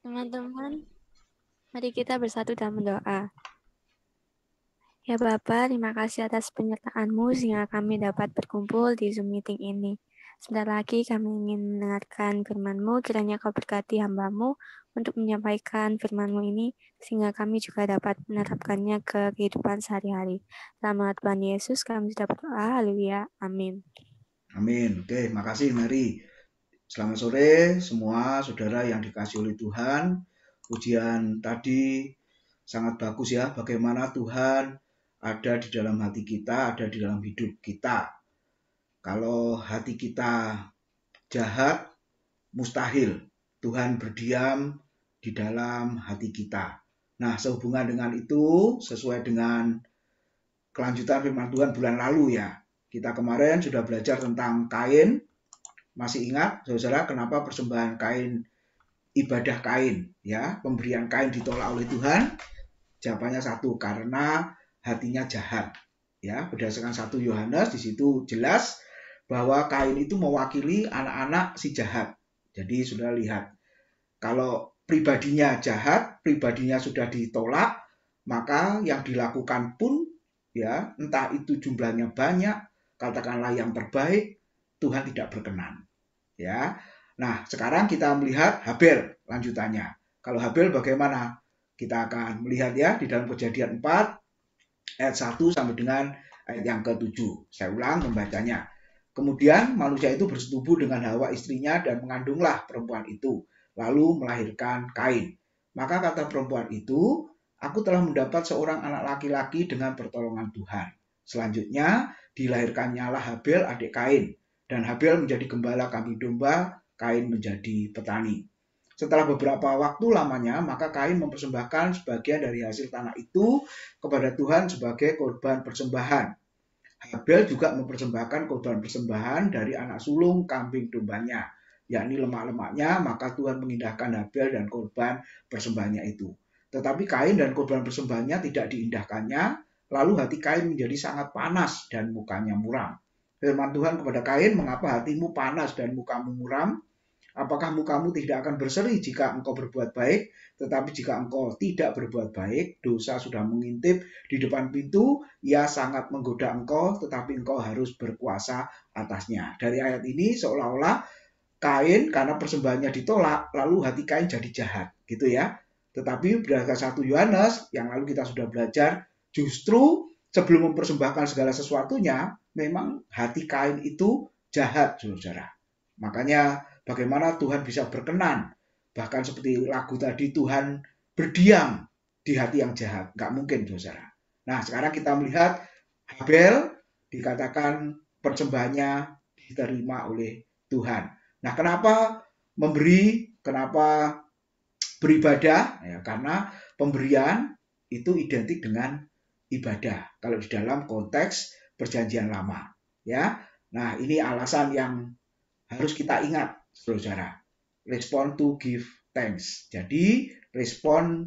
Teman-teman, mari kita bersatu dalam doa. Ya Bapak, terima kasih atas penyertaanmu sehingga kami dapat berkumpul di Zoom meeting ini. Sebentar lagi kami ingin mendengarkan firmanMu, kiranya Kau berkati hambamu untuk menyampaikan firmanMu ini, sehingga kami juga dapat menerapkannya ke kehidupan sehari-hari. Selamat Tuhan Yesus, kami sudah berdoa. Haleluya. Amin. Amin. Oke, makasih Mari. Selamat sore semua saudara yang dikasih oleh Tuhan. Ujian tadi sangat bagus ya, bagaimana Tuhan ada di dalam hati kita, ada di dalam hidup kita. Kalau hati kita jahat, mustahil Tuhan berdiam di dalam hati kita. Nah, sehubungan dengan itu, sesuai dengan kelanjutan firman Tuhan bulan lalu ya. Kita kemarin sudah belajar tentang Kain, masih ingat saudara kenapa persembahan kain ibadah kain ya pemberian kain ditolak oleh Tuhan? Jawabannya satu karena hatinya jahat ya berdasarkan satu Yohanes di situ jelas bahwa kain itu mewakili anak-anak si jahat. Jadi sudah lihat kalau pribadinya jahat, pribadinya sudah ditolak, maka yang dilakukan pun ya entah itu jumlahnya banyak, katakanlah yang terbaik, Tuhan tidak berkenan ya. Nah, sekarang kita melihat Habel lanjutannya. Kalau Habel bagaimana? Kita akan melihat ya di dalam kejadian 4 ayat 1 sampai dengan ayat yang ke-7. Saya ulang membacanya. Kemudian manusia itu bersetubuh dengan Hawa istrinya dan mengandunglah perempuan itu, lalu melahirkan Kain. Maka kata perempuan itu, aku telah mendapat seorang anak laki-laki dengan pertolongan Tuhan. Selanjutnya dilahirkannya lah Habel adik Kain dan Habel menjadi gembala kambing domba, Kain menjadi petani. Setelah beberapa waktu lamanya, maka Kain mempersembahkan sebagian dari hasil tanah itu kepada Tuhan sebagai korban persembahan. Habel juga mempersembahkan korban persembahan dari anak sulung kambing dombanya, yakni lemak-lemaknya, maka Tuhan mengindahkan Habel dan korban persembahannya itu. Tetapi Kain dan korban persembahannya tidak diindahkannya, lalu hati Kain menjadi sangat panas dan mukanya muram. Firman Tuhan kepada Kain, mengapa hatimu panas dan mukamu muram? Apakah mukamu tidak akan berseri jika engkau berbuat baik? Tetapi jika engkau tidak berbuat baik, dosa sudah mengintip di depan pintu, ia sangat menggoda engkau, tetapi engkau harus berkuasa atasnya. Dari ayat ini seolah-olah Kain karena persembahannya ditolak, lalu hati Kain jadi jahat, gitu ya. Tetapi berdasarkan satu Yohanes yang lalu kita sudah belajar, justru sebelum mempersembahkan segala sesuatunya, memang hati Kain itu jahat, saudara. Makanya bagaimana Tuhan bisa berkenan, bahkan seperti lagu tadi Tuhan berdiam di hati yang jahat, nggak mungkin, saudara. Nah sekarang kita melihat Habel dikatakan persembahannya diterima oleh Tuhan. Nah kenapa memberi, kenapa beribadah? Ya, karena pemberian itu identik dengan ibadah. Kalau di dalam konteks perjanjian lama ya nah ini alasan yang harus kita ingat saudara respon to give thanks jadi respon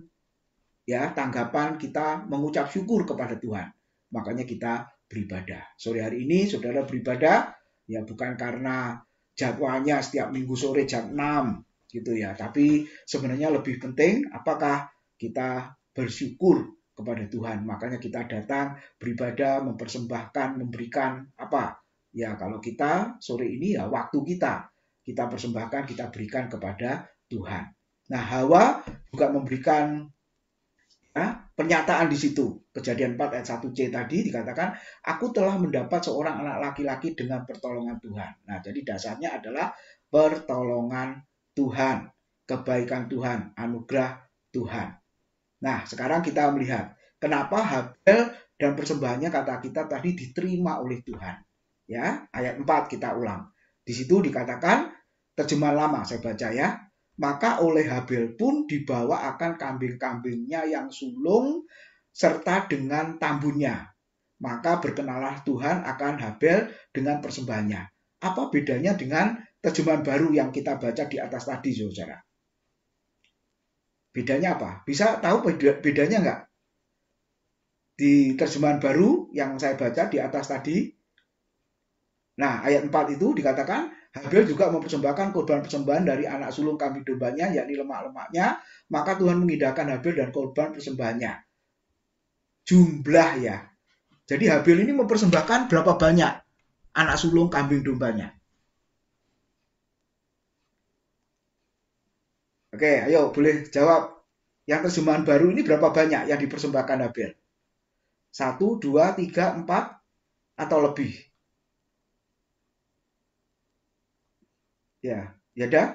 ya tanggapan kita mengucap syukur kepada Tuhan makanya kita beribadah sore hari ini saudara beribadah ya bukan karena jadwalnya setiap minggu sore jam 6 gitu ya tapi sebenarnya lebih penting apakah kita bersyukur kepada Tuhan. Makanya kita datang beribadah, mempersembahkan, memberikan apa? Ya kalau kita sore ini ya waktu kita. Kita persembahkan, kita berikan kepada Tuhan. Nah Hawa juga memberikan ya, pernyataan di situ. Kejadian 4 ayat 1c tadi dikatakan, aku telah mendapat seorang anak laki-laki dengan pertolongan Tuhan. Nah jadi dasarnya adalah pertolongan Tuhan, kebaikan Tuhan, anugerah Tuhan. Nah, sekarang kita melihat kenapa Habel dan persembahannya kata kita tadi diterima oleh Tuhan. Ya, ayat 4 kita ulang. Di situ dikatakan terjemahan lama saya baca ya. Maka oleh Habel pun dibawa akan kambing-kambingnya yang sulung serta dengan tambunnya. Maka berkenalah Tuhan akan Habel dengan persembahannya. Apa bedanya dengan terjemahan baru yang kita baca di atas tadi, saudara? Bedanya apa? Bisa tahu bedanya nggak? Di terjemahan baru yang saya baca di atas tadi, nah ayat 4 itu dikatakan, Habil juga mempersembahkan korban persembahan dari anak sulung kambing dombanya, yakni lemak-lemaknya, maka Tuhan mengindahkan Habil dan korban persembahannya. Jumlah ya. Jadi Habil ini mempersembahkan berapa banyak anak sulung kambing dombanya. Oke, ayo boleh jawab. Yang terjemahan baru ini berapa banyak yang dipersembahkan Abel? Satu, dua, tiga, empat, atau lebih? Ya, ya dah?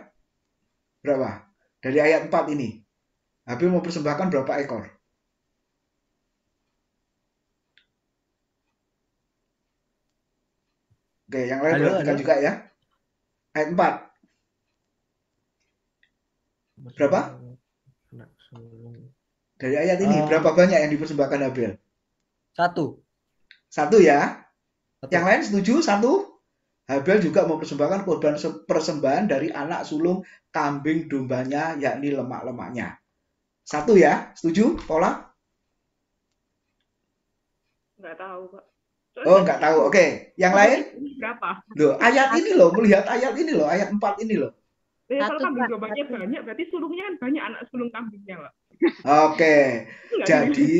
Berapa? Dari ayat empat ini. Abel mau persembahkan berapa ekor? Oke, yang lain halo, juga ya. Ayat empat. Berapa? Dari ayat ini, uh, berapa banyak yang dipersembahkan Habil? Satu. Satu ya? Satu. Yang lain setuju? Satu? Habil juga mempersembahkan korban persembahan dari anak sulung kambing dombanya, yakni lemak-lemaknya. Satu ya? Setuju, Pola? Nggak tahu, Pak. Oh, enggak tahu. Oke. Okay. Yang lain? Berapa? Loh, ayat ini loh, melihat ayat ini loh, ayat 4 ini loh. Eh, kalau kambing domanya banyak, berarti sulungnya kan banyak anak sulung kambingnya, Pak. Oke, jadi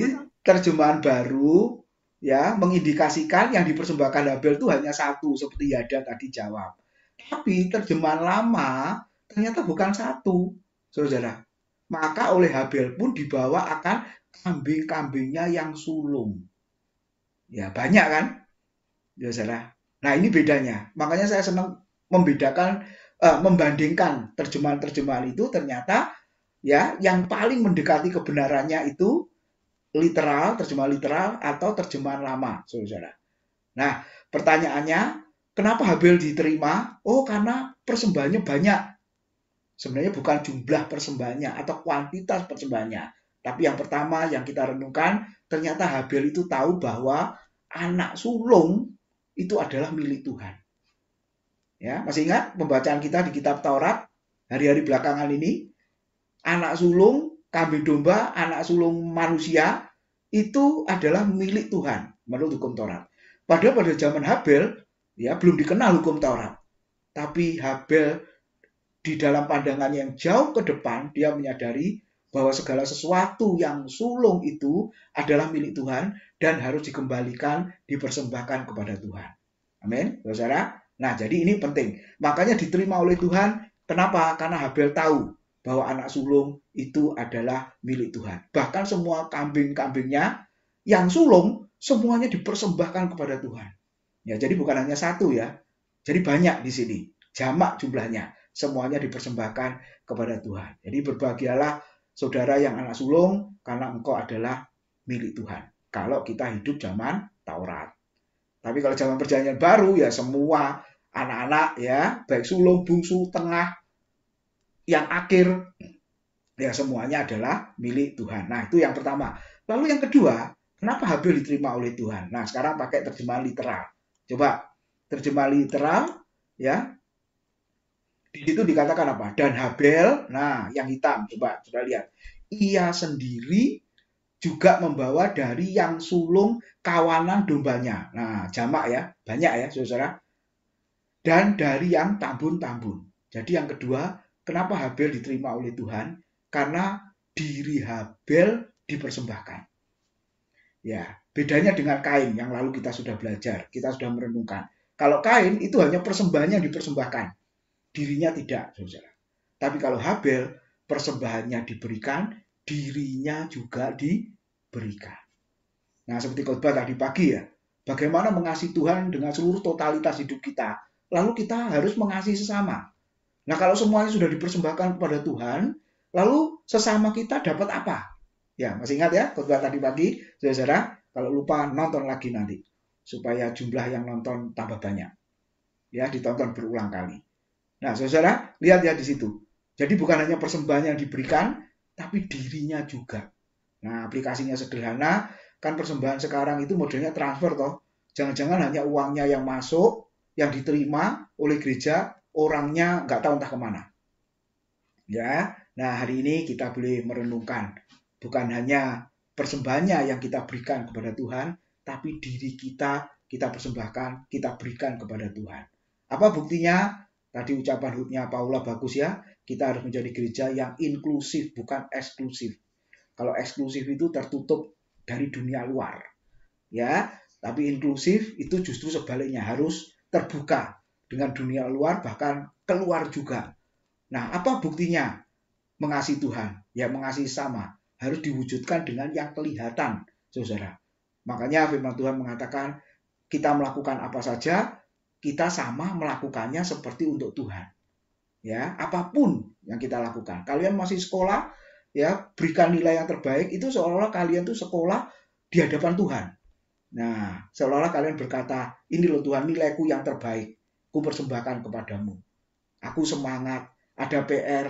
terjemahan baru ya mengindikasikan yang dipersembahkan Habel itu hanya satu seperti Yada tadi jawab. Tapi terjemahan lama ternyata bukan satu, saudara. Maka oleh Habel pun dibawa akan kambing-kambingnya yang sulung. Ya banyak kan, ya, saudara. Nah ini bedanya. Makanya saya senang membedakan uh, membandingkan terjemahan-terjemahan itu ternyata ya yang paling mendekati kebenarannya itu literal, terjemahan literal atau terjemahan lama, Saudara. Nah, pertanyaannya kenapa Habel diterima? Oh, karena persembahannya banyak. Sebenarnya bukan jumlah persembahannya atau kuantitas persembahannya, tapi yang pertama yang kita renungkan ternyata Habel itu tahu bahwa anak sulung itu adalah milik Tuhan. Ya, masih ingat pembacaan kita di kitab Taurat hari-hari belakangan ini? Anak sulung, kambing domba, anak sulung manusia itu adalah milik Tuhan menurut hukum Taurat. Padahal pada zaman Habel ya belum dikenal hukum Taurat. Tapi Habel di dalam pandangan yang jauh ke depan dia menyadari bahwa segala sesuatu yang sulung itu adalah milik Tuhan dan harus dikembalikan, dipersembahkan kepada Tuhan. Amin. Saudara, Nah, jadi ini penting. Makanya diterima oleh Tuhan. Kenapa? Karena Habel tahu bahwa anak sulung itu adalah milik Tuhan. Bahkan semua kambing-kambingnya yang sulung semuanya dipersembahkan kepada Tuhan. Ya, jadi bukan hanya satu ya. Jadi banyak di sini. Jamak jumlahnya. Semuanya dipersembahkan kepada Tuhan. Jadi berbahagialah saudara yang anak sulung karena engkau adalah milik Tuhan. Kalau kita hidup zaman Taurat. Tapi kalau zaman perjanjian baru ya semua anak-anak ya, baik sulung, bungsu, tengah, yang akhir, ya semuanya adalah milik Tuhan. Nah itu yang pertama. Lalu yang kedua, kenapa Habil diterima oleh Tuhan? Nah sekarang pakai terjemahan literal. Coba terjemahan literal ya. Di situ dikatakan apa? Dan Habel, nah yang hitam coba sudah lihat. Ia sendiri juga membawa dari yang sulung kawanan dombanya. Nah, jamak ya, banyak ya saudara. Dan dari yang tambun-tambun. Jadi yang kedua, kenapa Habel diterima oleh Tuhan? Karena diri Habel dipersembahkan. Ya, bedanya dengan Kain yang lalu kita sudah belajar, kita sudah merenungkan. Kalau Kain itu hanya persembahannya dipersembahkan, dirinya tidak, saudara. Tapi kalau Habel, persembahannya diberikan, dirinya juga diberikan. Nah, seperti khotbah tadi pagi ya, bagaimana mengasihi Tuhan dengan seluruh totalitas hidup kita. Lalu kita harus mengasihi sesama. Nah, kalau semuanya sudah dipersembahkan kepada Tuhan, lalu sesama kita dapat apa? Ya, masih ingat ya khotbah tadi pagi, saudara-saudara, kalau lupa nonton lagi nanti supaya jumlah yang nonton tambah banyak. Ya, ditonton berulang kali. Nah, saudara, lihat ya di situ. Jadi bukan hanya persembahan yang diberikan, tapi dirinya juga. Nah, aplikasinya sederhana, kan persembahan sekarang itu modelnya transfer toh. Jangan-jangan hanya uangnya yang masuk, yang diterima oleh gereja, orangnya nggak tahu entah kemana. Ya, nah hari ini kita boleh merenungkan bukan hanya persembahannya yang kita berikan kepada Tuhan, tapi diri kita kita persembahkan, kita berikan kepada Tuhan. Apa buktinya? Tadi ucapan hutnya Paula bagus ya. Kita harus menjadi gereja yang inklusif, bukan eksklusif. Kalau eksklusif itu tertutup dari dunia luar. Ya, tapi inklusif itu justru sebaliknya harus terbuka dengan dunia luar bahkan keluar juga. Nah, apa buktinya? Mengasihi Tuhan, ya mengasihi sama, harus diwujudkan dengan yang kelihatan, Saudara. Makanya firman Tuhan mengatakan kita melakukan apa saja, kita sama melakukannya seperti untuk Tuhan ya apapun yang kita lakukan kalian masih sekolah ya berikan nilai yang terbaik itu seolah-olah kalian tuh sekolah di hadapan Tuhan nah seolah-olah kalian berkata ini loh Tuhan nilaiku yang terbaik ku persembahkan kepadamu aku semangat ada PR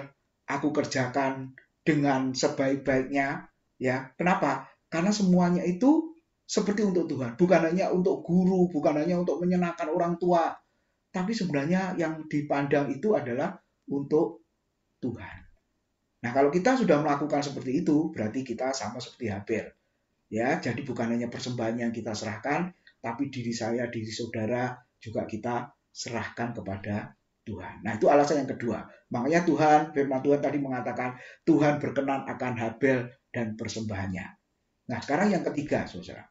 aku kerjakan dengan sebaik-baiknya ya kenapa karena semuanya itu seperti untuk Tuhan bukan hanya untuk guru bukan hanya untuk menyenangkan orang tua tapi sebenarnya yang dipandang itu adalah untuk Tuhan. Nah, kalau kita sudah melakukan seperti itu, berarti kita sama seperti Habel. Ya, jadi bukan hanya persembahan yang kita serahkan, tapi diri saya, diri saudara juga kita serahkan kepada Tuhan. Nah, itu alasan yang kedua. Makanya Tuhan, firman Tuhan tadi mengatakan, Tuhan berkenan akan Habel dan persembahannya. Nah, sekarang yang ketiga, saudara.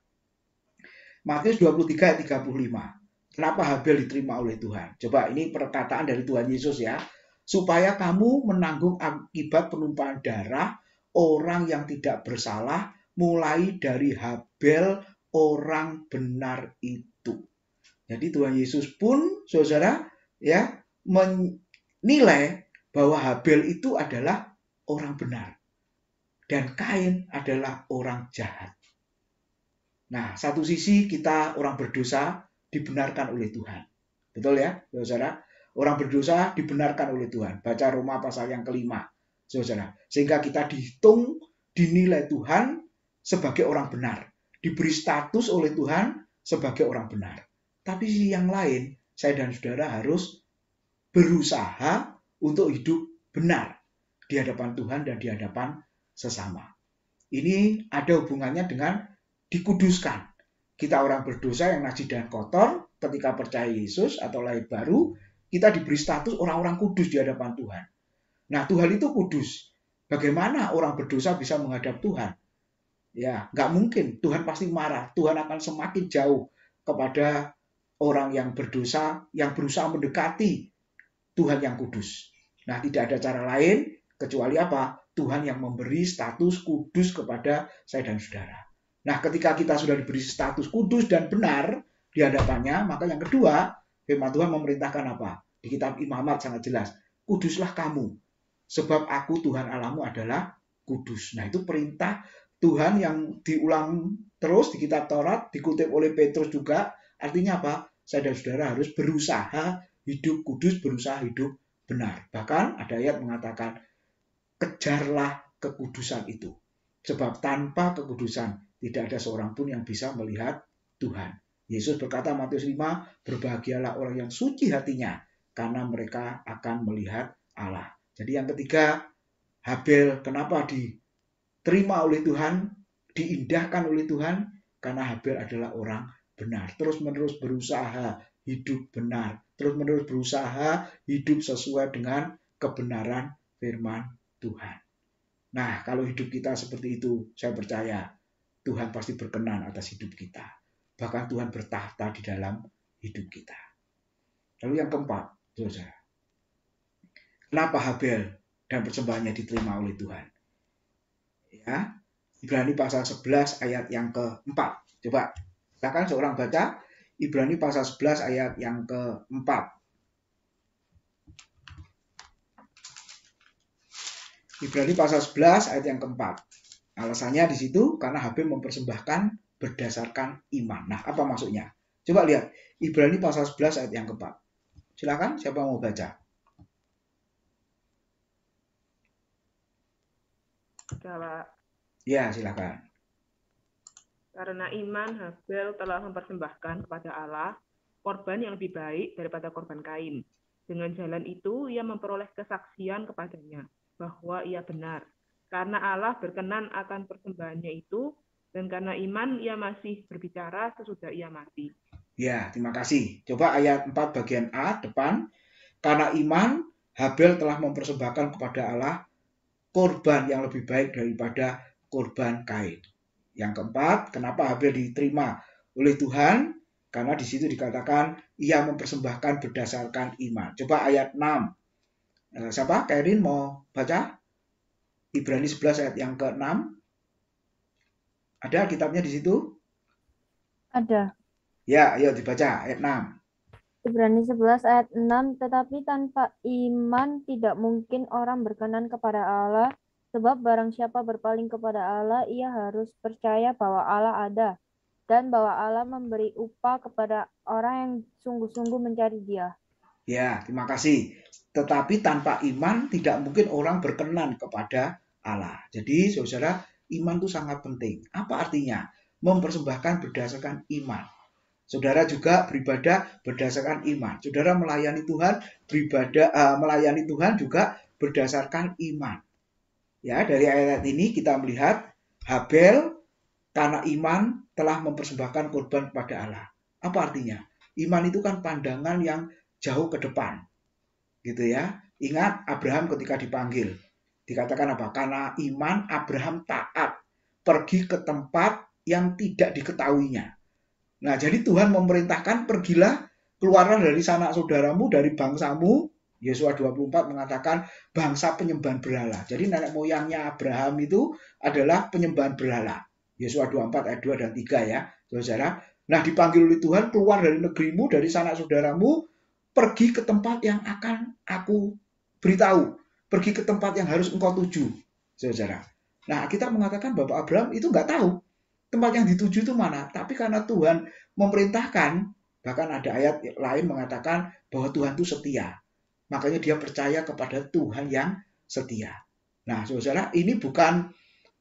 Matius 23 ayat 35. Kenapa Habel diterima oleh Tuhan? Coba ini perkataan dari Tuhan Yesus ya. Supaya kamu menanggung akibat penumpahan darah orang yang tidak bersalah mulai dari Habel orang benar itu. Jadi Tuhan Yesus pun saudara ya menilai bahwa Habel itu adalah orang benar dan Kain adalah orang jahat. Nah, satu sisi kita orang berdosa, dibenarkan oleh Tuhan. Betul ya, saudara? Orang berdosa dibenarkan oleh Tuhan. Baca Roma pasal yang kelima, saudara. Sehingga kita dihitung, dinilai Tuhan sebagai orang benar. Diberi status oleh Tuhan sebagai orang benar. Tapi yang lain, saya dan saudara harus berusaha untuk hidup benar di hadapan Tuhan dan di hadapan sesama. Ini ada hubungannya dengan dikuduskan kita orang berdosa yang najis dan kotor ketika percaya Yesus atau lahir baru, kita diberi status orang-orang kudus di hadapan Tuhan. Nah, Tuhan itu kudus. Bagaimana orang berdosa bisa menghadap Tuhan? Ya, nggak mungkin. Tuhan pasti marah. Tuhan akan semakin jauh kepada orang yang berdosa, yang berusaha mendekati Tuhan yang kudus. Nah, tidak ada cara lain kecuali apa? Tuhan yang memberi status kudus kepada saya dan saudara. Nah, ketika kita sudah diberi status kudus dan benar di hadapannya, maka yang kedua, firman Tuhan memerintahkan apa? Di kitab Imamat sangat jelas, kuduslah kamu, sebab aku Tuhan alamu adalah kudus. Nah, itu perintah Tuhan yang diulang terus di kitab Taurat, dikutip oleh Petrus juga. Artinya apa? Saudara-saudara harus berusaha hidup kudus, berusaha hidup benar. Bahkan ada ayat mengatakan, kejarlah kekudusan itu. Sebab tanpa kekudusan tidak ada seorang pun yang bisa melihat Tuhan. Yesus berkata Matius 5, berbahagialah orang yang suci hatinya karena mereka akan melihat Allah. Jadi yang ketiga, Habel kenapa diterima oleh Tuhan, diindahkan oleh Tuhan? Karena Habel adalah orang benar, terus-menerus berusaha hidup benar, terus-menerus berusaha hidup sesuai dengan kebenaran firman Tuhan. Nah, kalau hidup kita seperti itu, saya percaya Tuhan pasti berkenan atas hidup kita. Bahkan Tuhan bertahta di dalam hidup kita. Lalu yang keempat, dosa. Kenapa Habel dan persembahannya diterima oleh Tuhan? Ya, Ibrani pasal 11 ayat yang keempat. Coba, silakan seorang baca Ibrani pasal 11 ayat yang keempat. Ibrani pasal 11 ayat yang keempat. Alasannya di situ karena Habib mempersembahkan berdasarkan iman. Nah, apa maksudnya? Coba lihat Ibrani pasal 11 ayat yang keempat. Silakan siapa mau baca? Ya, silakan. Karena iman Habel telah mempersembahkan kepada Allah korban yang lebih baik daripada korban Kain. Dengan jalan itu ia memperoleh kesaksian kepadanya bahwa ia benar karena Allah berkenan akan persembahannya itu, dan karena iman ia masih berbicara sesudah ia mati. Ya, terima kasih. Coba ayat 4 bagian A depan. Karena iman, Habel telah mempersembahkan kepada Allah korban yang lebih baik daripada korban Kain. Yang keempat, kenapa Habel diterima oleh Tuhan? Karena di situ dikatakan ia mempersembahkan berdasarkan iman. Coba ayat 6. Eh, siapa? Kairin mau baca? Ibrani 11 ayat yang ke-6. Ada kitabnya di situ? Ada. Ya, ayo dibaca ayat 6. Ibrani 11 ayat 6, tetapi tanpa iman tidak mungkin orang berkenan kepada Allah, sebab barang siapa berpaling kepada Allah, ia harus percaya bahwa Allah ada, dan bahwa Allah memberi upah kepada orang yang sungguh-sungguh mencari dia. Ya, terima kasih. Tetapi tanpa iman tidak mungkin orang berkenan kepada Allah. Jadi saudara, iman itu sangat penting. Apa artinya? Mempersembahkan berdasarkan iman. Saudara juga beribadah berdasarkan iman. Saudara melayani Tuhan beribadah uh, melayani Tuhan juga berdasarkan iman. Ya, dari ayat ini kita melihat Habel karena iman telah mempersembahkan korban kepada Allah. Apa artinya? Iman itu kan pandangan yang jauh ke depan. Gitu ya. Ingat Abraham ketika dipanggil, Dikatakan apa? Karena iman Abraham taat pergi ke tempat yang tidak diketahuinya. Nah, jadi Tuhan memerintahkan pergilah keluarlah dari sanak saudaramu, dari bangsamu. Yesua 24 mengatakan bangsa penyembahan berhala. Jadi nenek moyangnya Abraham itu adalah penyembahan berhala. Yesua 24 ayat 2 dan 3 ya, saudara. Nah, dipanggil oleh Tuhan keluar dari negerimu, dari sanak saudaramu, pergi ke tempat yang akan aku beritahu pergi ke tempat yang harus engkau tuju, saudara. Nah, kita mengatakan Bapak Abraham itu nggak tahu tempat yang dituju itu mana, tapi karena Tuhan memerintahkan, bahkan ada ayat lain mengatakan bahwa Tuhan itu setia. Makanya dia percaya kepada Tuhan yang setia. Nah, saudara, ini bukan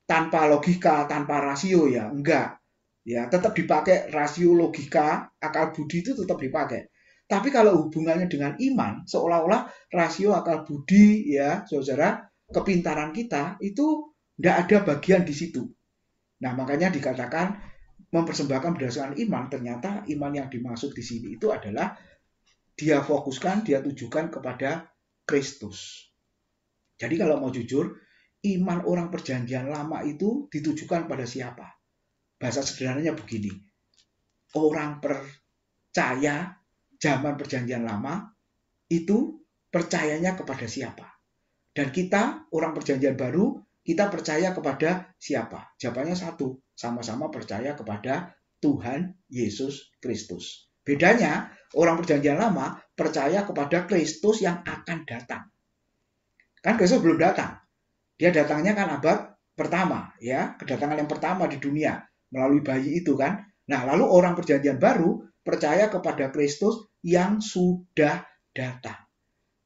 tanpa logika, tanpa rasio ya, enggak. Ya, tetap dipakai rasio logika, akal budi itu tetap dipakai. Tapi kalau hubungannya dengan iman, seolah-olah rasio akal budi ya, saudara, kepintaran kita itu tidak ada bagian di situ. Nah, makanya dikatakan mempersembahkan berdasarkan iman, ternyata iman yang dimaksud di sini itu adalah dia fokuskan, dia tujukan kepada Kristus. Jadi kalau mau jujur, iman orang perjanjian lama itu ditujukan pada siapa? Bahasa sederhananya begini. Orang percaya zaman perjanjian lama itu percayanya kepada siapa. Dan kita, orang perjanjian baru, kita percaya kepada siapa? Jawabannya satu, sama-sama percaya kepada Tuhan Yesus Kristus. Bedanya, orang perjanjian lama percaya kepada Kristus yang akan datang. Kan Kristus belum datang. Dia datangnya kan abad pertama, ya, kedatangan yang pertama di dunia melalui bayi itu kan. Nah, lalu orang perjanjian baru percaya kepada Kristus yang sudah datang.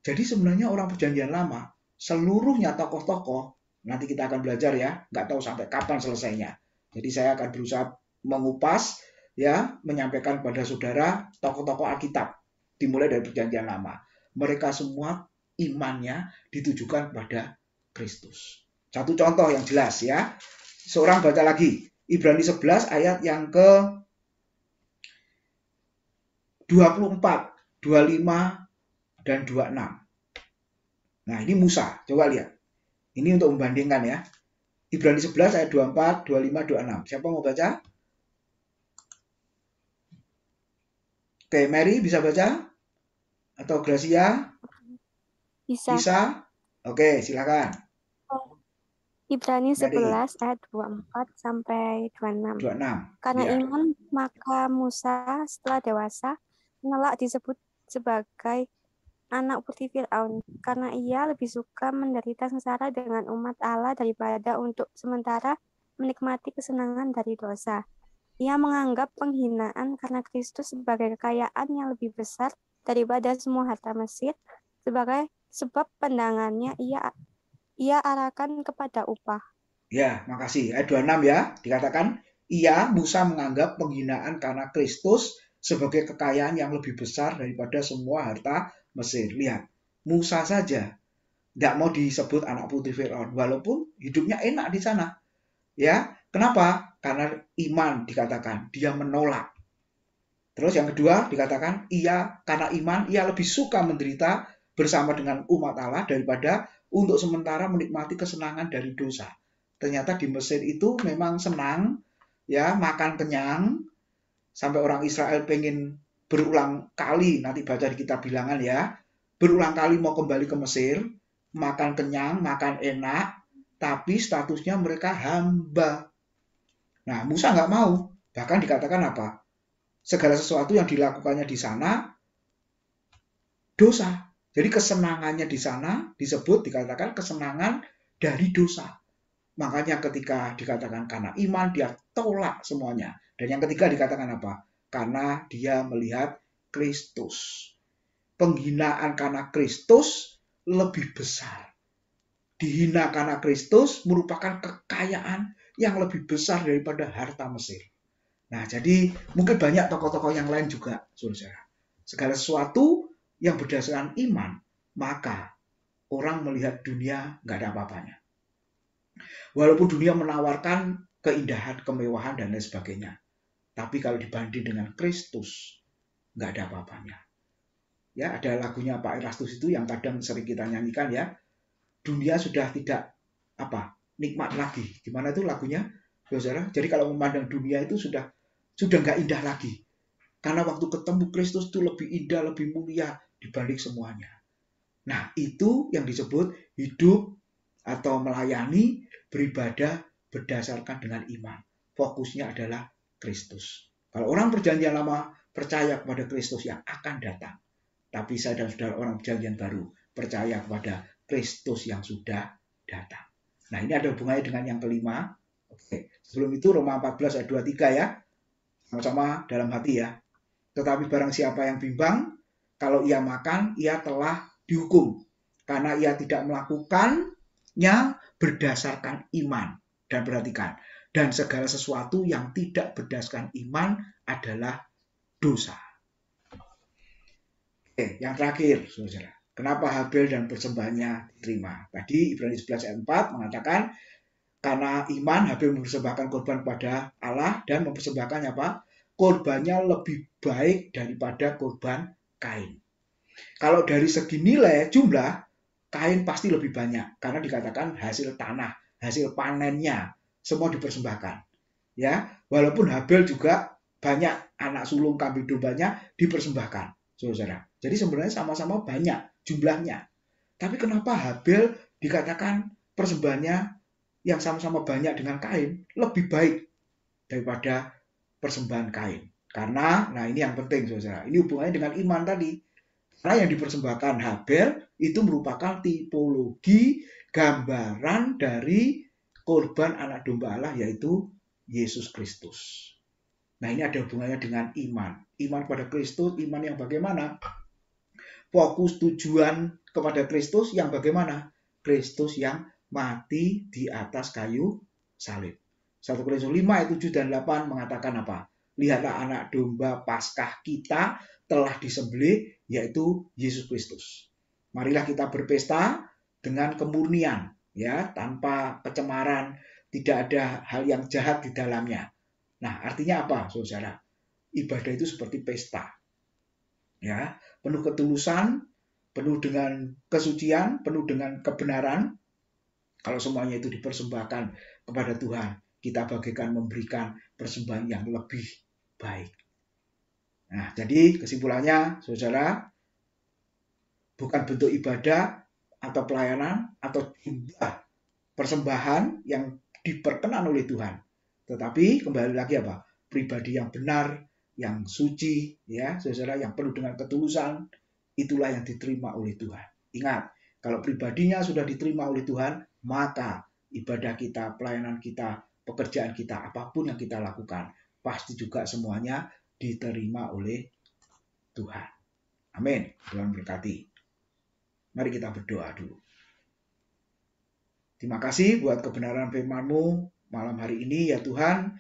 Jadi sebenarnya orang perjanjian lama, seluruhnya tokoh-tokoh, nanti kita akan belajar ya, nggak tahu sampai kapan selesainya. Jadi saya akan berusaha mengupas, ya, menyampaikan kepada saudara tokoh-tokoh Alkitab, dimulai dari perjanjian lama. Mereka semua imannya ditujukan kepada Kristus. Satu contoh yang jelas ya, seorang baca lagi, Ibrani 11 ayat yang ke 24, 25, dan 26. Nah, ini Musa. Coba lihat. Ini untuk membandingkan ya. Ibrani 11 ayat 24, 25, 26. Siapa mau baca? Oke, Mary bisa baca? Atau Gracia? Bisa. Bisa? Oke, silakan. Ibrani 11 ayat 24 sampai 26. 26. Karena ya. iman maka Musa setelah dewasa Nelak disebut sebagai anak putih Fir'aun karena ia lebih suka menderita sengsara dengan umat Allah daripada untuk sementara menikmati kesenangan dari dosa. Ia menganggap penghinaan karena Kristus sebagai kekayaan yang lebih besar daripada semua harta Mesir sebagai sebab pandangannya ia ia arahkan kepada upah. Ya, makasih. Ayat 26 ya, dikatakan ia Musa menganggap penghinaan karena Kristus sebagai kekayaan yang lebih besar daripada semua harta Mesir. Lihat, Musa saja tidak mau disebut anak putri Fir'aun, walaupun hidupnya enak di sana. Ya, kenapa? Karena iman dikatakan, dia menolak. Terus yang kedua dikatakan, ia karena iman, ia lebih suka menderita bersama dengan umat Allah daripada untuk sementara menikmati kesenangan dari dosa. Ternyata di Mesir itu memang senang, ya makan kenyang, Sampai orang Israel pengen berulang kali, nanti baca di kitab bilangan ya, berulang kali mau kembali ke Mesir, makan kenyang, makan enak, tapi statusnya mereka hamba. Nah, Musa nggak mau. Bahkan dikatakan apa? Segala sesuatu yang dilakukannya di sana dosa. Jadi kesenangannya di sana disebut dikatakan kesenangan dari dosa. Makanya ketika dikatakan karena iman dia tolak semuanya. Dan yang ketiga dikatakan apa? Karena dia melihat Kristus. Penghinaan karena Kristus lebih besar. Dihina karena Kristus merupakan kekayaan yang lebih besar daripada harta Mesir. Nah, jadi mungkin banyak tokoh-tokoh yang lain juga, saudara. Segala sesuatu yang berdasarkan iman, maka orang melihat dunia nggak ada apa-apanya. Walaupun dunia menawarkan keindahan, kemewahan, dan lain sebagainya. Tapi kalau dibanding dengan Kristus, nggak ada apa-apanya. Ya, ada lagunya Pak Erastus itu yang kadang sering kita nyanyikan ya. Dunia sudah tidak apa nikmat lagi. Gimana itu lagunya? Saudara, jadi kalau memandang dunia itu sudah sudah nggak indah lagi. Karena waktu ketemu Kristus itu lebih indah, lebih mulia dibanding semuanya. Nah, itu yang disebut hidup atau melayani beribadah berdasarkan dengan iman. Fokusnya adalah Kristus. Kalau orang perjanjian lama percaya kepada Kristus yang akan datang. Tapi saya dan saudara orang perjanjian baru percaya kepada Kristus yang sudah datang. Nah ini ada hubungannya dengan yang kelima. Oke. Sebelum itu Roma 14 ayat 23 ya. Sama-sama dalam hati ya. Tetapi barang siapa yang bimbang, kalau ia makan, ia telah dihukum. Karena ia tidak melakukannya berdasarkan iman. Dan perhatikan, dan segala sesuatu yang tidak berdasarkan iman adalah dosa. Oke, yang terakhir, saudara. Kenapa Habil dan persembahannya diterima? Tadi Ibrani 11 ayat 4 mengatakan, karena iman Habil mempersembahkan korban pada Allah dan mempersembahkan apa? Korbannya lebih baik daripada korban Kain. Kalau dari segi nilai jumlah, Kain pasti lebih banyak karena dikatakan hasil tanah, hasil panennya semua dipersembahkan. Ya, walaupun Habel juga banyak anak sulung kambing dombanya dipersembahkan, saudara. Jadi sebenarnya sama-sama banyak jumlahnya. Tapi kenapa Habel dikatakan persembahannya yang sama-sama banyak dengan kain lebih baik daripada persembahan kain? Karena, nah ini yang penting saudara, ini hubungannya dengan iman tadi. Karena yang dipersembahkan Habel itu merupakan tipologi gambaran dari korban anak domba Allah yaitu Yesus Kristus. Nah ini ada hubungannya dengan iman. Iman pada Kristus, iman yang bagaimana? Fokus tujuan kepada Kristus yang bagaimana? Kristus yang mati di atas kayu salib. 1 Korintus 5 ayat 7 dan 8 mengatakan apa? Lihatlah anak domba paskah kita telah disembelih yaitu Yesus Kristus. Marilah kita berpesta dengan kemurnian, ya tanpa pencemaran tidak ada hal yang jahat di dalamnya nah artinya apa saudara ibadah itu seperti pesta ya penuh ketulusan penuh dengan kesucian penuh dengan kebenaran kalau semuanya itu dipersembahkan kepada Tuhan kita bagikan memberikan persembahan yang lebih baik nah jadi kesimpulannya saudara bukan bentuk ibadah atau pelayanan atau jumlah persembahan yang diperkenan oleh Tuhan. Tetapi kembali lagi apa? Pribadi yang benar, yang suci, ya, saudara yang penuh dengan ketulusan, itulah yang diterima oleh Tuhan. Ingat, kalau pribadinya sudah diterima oleh Tuhan, maka ibadah kita, pelayanan kita, pekerjaan kita, apapun yang kita lakukan, pasti juga semuanya diterima oleh Tuhan. Amin. Tuhan berkati. Mari kita berdoa dulu. Terima kasih buat kebenaran firman-Mu malam hari ini ya Tuhan.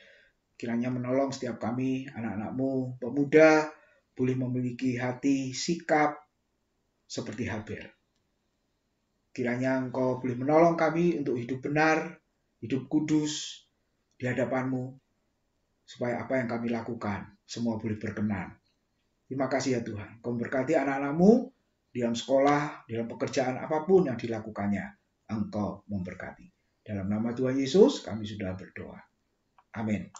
Kiranya menolong setiap kami, anak-anak-Mu, pemuda, boleh memiliki hati, sikap seperti Habel. Kiranya Engkau boleh menolong kami untuk hidup benar, hidup kudus di hadapan-Mu, supaya apa yang kami lakukan semua boleh berkenan. Terima kasih ya Tuhan. Kau berkati anak-anak-Mu, dalam sekolah, dalam pekerjaan apapun yang dilakukannya. Engkau memberkati. Dalam nama Tuhan Yesus kami sudah berdoa. Amin.